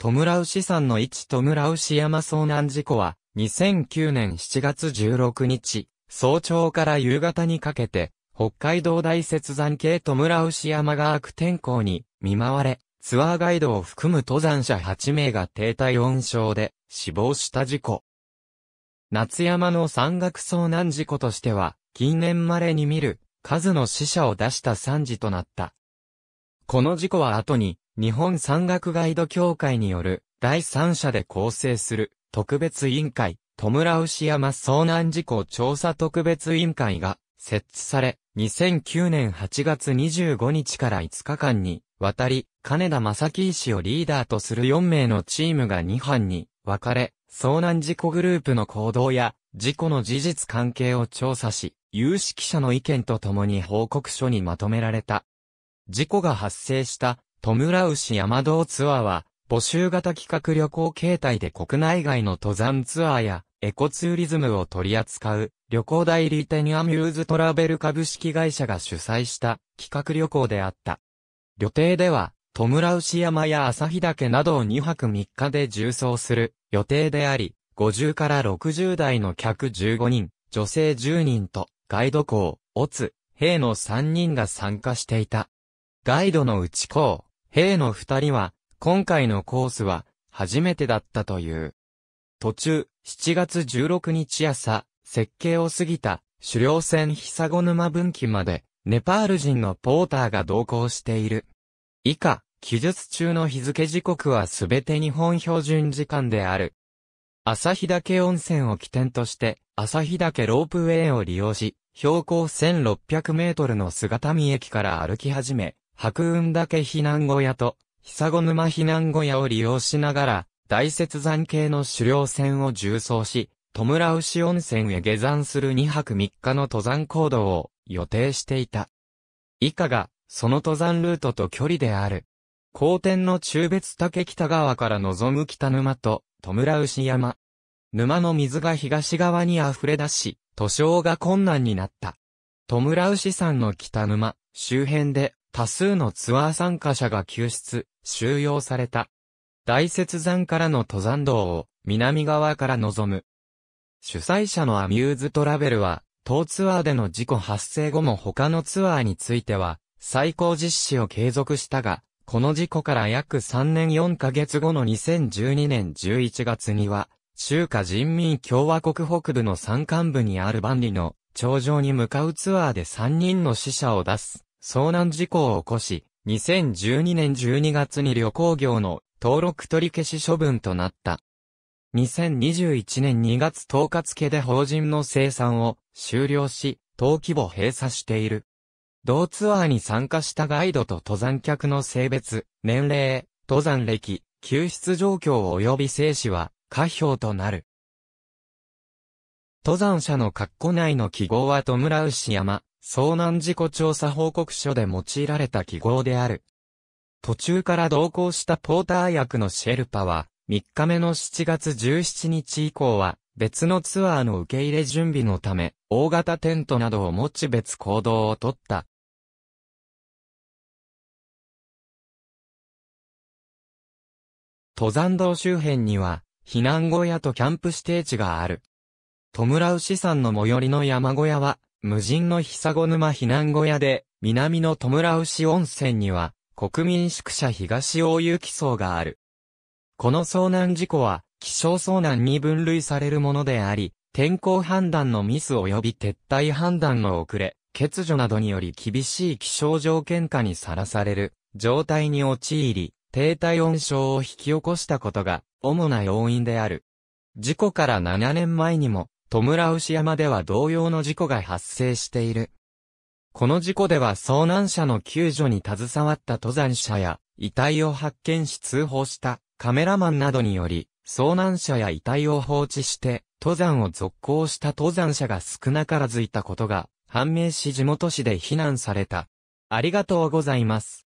トムラウシ山の一トムラウシ山遭難事故は、2009年7月16日、早朝から夕方にかけて、北海道大雪山系トムラウシ山が悪天候に見舞われ、ツアーガイドを含む登山者8名が低体温症で死亡した事故。夏山の山岳遭難事故としては、近年稀に見る数の死者を出した惨事となった。この事故は後に日本山岳ガイド協会による第三者で構成する特別委員会、戸村牛山遭難事故調査特別委員会が設置され、2009年8月25日から5日間に渡り、金田正樹医師をリーダーとする4名のチームが2班に分かれ、遭難事故グループの行動や事故の事実関係を調査し、有識者の意見とともに報告書にまとめられた。事故が発生したトムラウシ山道ツアーは、募集型企画旅行形態で国内外の登山ツアーや、エコツーリズムを取り扱う、旅行代理店アミューズトラベル株式会社が主催した企画旅行であった。旅程では、トムラウシ山や日岳などを2泊3日で縦走する予定であり、50から60代の客15人、女性10人と、ガイド校、オツ、兵の3人が参加していた。ガイドの内校、兵の二人は、今回のコースは、初めてだったという。途中、7月16日朝、設計を過ぎた、狩猟船久子沼分岐まで、ネパール人のポーターが同行している。以下、記述中の日付時刻はすべて日本標準時間である。朝日岳温泉を起点として、朝日岳ロープウェイを利用し、標高1600メートルの姿見駅から歩き始め、白雲岳避難小屋と、久子沼避難小屋を利用しながら、大雪山系の狩猟船を縦走し、戸村牛温泉へ下山する2泊3日の登山行動を予定していた。以下が、その登山ルートと距離である。高天の中別岳北側から望む北沼と、戸村牛山。沼の水が東側に溢れ出し、塗装が困難になった。戸村牛山の北沼、周辺で多数のツアー参加者が救出、収容された。大雪山からの登山道を南側から望む。主催者のアミューズトラベルは、当ツアーでの事故発生後も他のツアーについては、最高実施を継続したが、この事故から約3年4ヶ月後の2012年11月には、中華人民共和国北部の山間部にある万里の頂上に向かうツアーで3人の死者を出す。遭難事故を起こし、2012年12月に旅行業の登録取り消し処分となった。2021年2月10日付で法人の生産を終了し、登記簿閉鎖している。同ツアーに参加したガイドと登山客の性別、年齢、登山歴、救出状況及び生死は、可評となる。登山者の括弧内の記号は戸村牛山、遭難事故調査報告書で用いられた記号である。途中から同行したポーター役のシェルパは、3日目の7月17日以降は、別のツアーの受け入れ準備のため、大型テントなどを持ち別行動をとった。登山道周辺には、避難小屋とキャンプ指定地がある。トムラウシんの最寄りの山小屋は、無人の久子沼避難小屋で、南の戸村牛温泉には、国民宿舎東大雪層がある。この遭難事故は、気象遭難に分類されるものであり、天候判断のミス及び撤退判断の遅れ、欠如などにより厳しい気象条件下にさらされる状態に陥り、低体温症を引き起こしたことが主な要因である。事故から7年前にもトムラウシ山では同様の事故が発生している。この事故では遭難者の救助に携わった登山者や、遺体を発見し通報したカメラマンなどにより、遭難者や遺体を放置して、登山を続行した登山者が少なからずいたことが判明し地元市で非難された。ありがとうございます。